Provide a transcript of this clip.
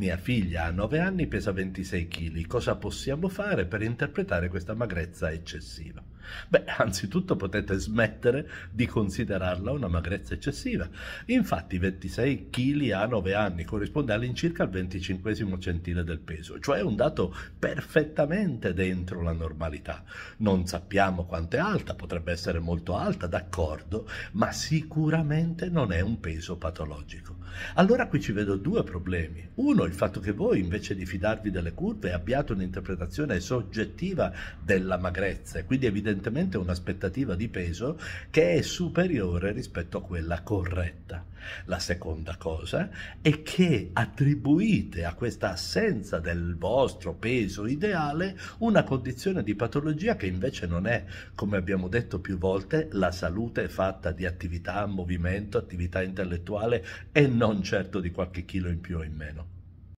Mia figlia ha 9 anni pesa 26 kg, cosa possiamo fare per interpretare questa magrezza eccessiva? Beh, anzitutto potete smettere di considerarla una magrezza eccessiva. Infatti 26 kg a 9 anni corrisponde all'incirca al 25 centile del peso, cioè un dato perfettamente dentro la normalità. Non sappiamo quanto è alta, potrebbe essere molto alta, d'accordo, ma sicuramente non è un peso patologico. Allora qui ci vedo due problemi. Uno, il fatto che voi invece di fidarvi delle curve abbiate un'interpretazione soggettiva della magrezza e quindi evidentemente un'aspettativa di peso che è superiore rispetto a quella corretta. La seconda cosa è che attribuite a questa assenza del vostro peso ideale una condizione di patologia che invece non è, come abbiamo detto più volte, la salute è fatta di attività, movimento, attività intellettuale e non certo di qualche chilo in più o in meno.